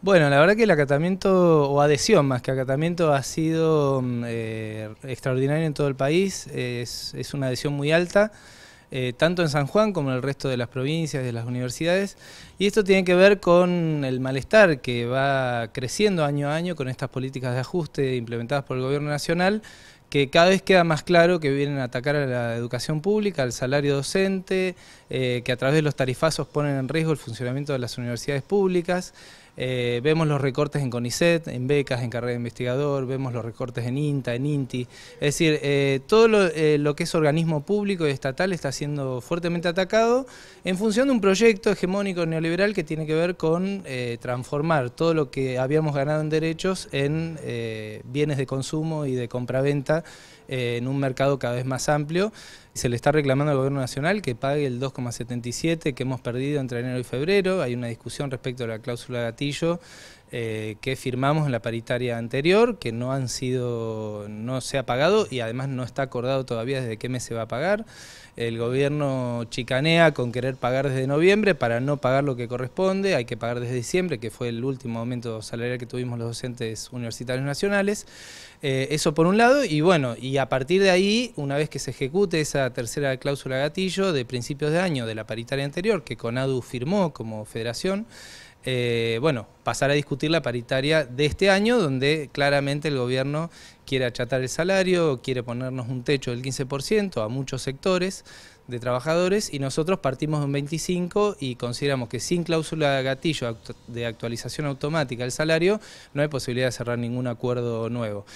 Bueno, la verdad que el acatamiento o adhesión más que acatamiento ha sido mm, eh, extraordinario en todo el país, es, una adhesión muy alta, eh, tanto en San Juan como en el resto de las provincias, de las universidades, y esto tiene que ver con el malestar que va creciendo año a año con estas políticas de ajuste implementadas por el Gobierno Nacional, que cada vez queda más claro que vienen a atacar a la educación pública, al salario docente, eh, que a través de los tarifazos ponen en riesgo el funcionamiento de las universidades públicas. Eh, vemos los recortes en CONICET, en becas, en carrera de investigador, vemos los recortes en INTA, en INTI. Es decir, eh, todo eh, lo, que es organismo público y estatal está siendo fuertemente atacado en función de un proyecto hegemónico neoliberal que tiene que ver con transformar todo lo que habíamos ganado en derechos en bienes de consumo y de compraventa en un mercado cada vez más amplio. Se le está reclamando al Gobierno Nacional que pague el 2,77 que hemos perdido entre enero y febrero. Hay una discusión respecto a la cláusula gatillo eh, que firmamos en la paritaria anterior, que no han sido, no se ha pagado y además no está acordado todavía desde qué mes se va a pagar. El gobierno chicanea con querer pagar desde noviembre para no pagar lo que corresponde, hay que pagar desde diciembre, que fue el último aumento salarial que tuvimos los docentes universitarios nacionales. Eh, eso por un lado, y bueno, y a partir de ahí, una vez que se ejecute esa tercera cláusula gatillo de principios de año de la paritaria anterior, que CONADU firmó como federación, eh, bueno, pasar a discutir la paritaria de este año, donde claramente el gobierno quiere achatar el salario, quiere ponernos un techo del 15% a muchos sectores de trabajadores y nosotros partimos de un 25 y consideramos que sin cláusula de gatillo de actualización automática del salario no hay posibilidad de cerrar ningún acuerdo nuevo.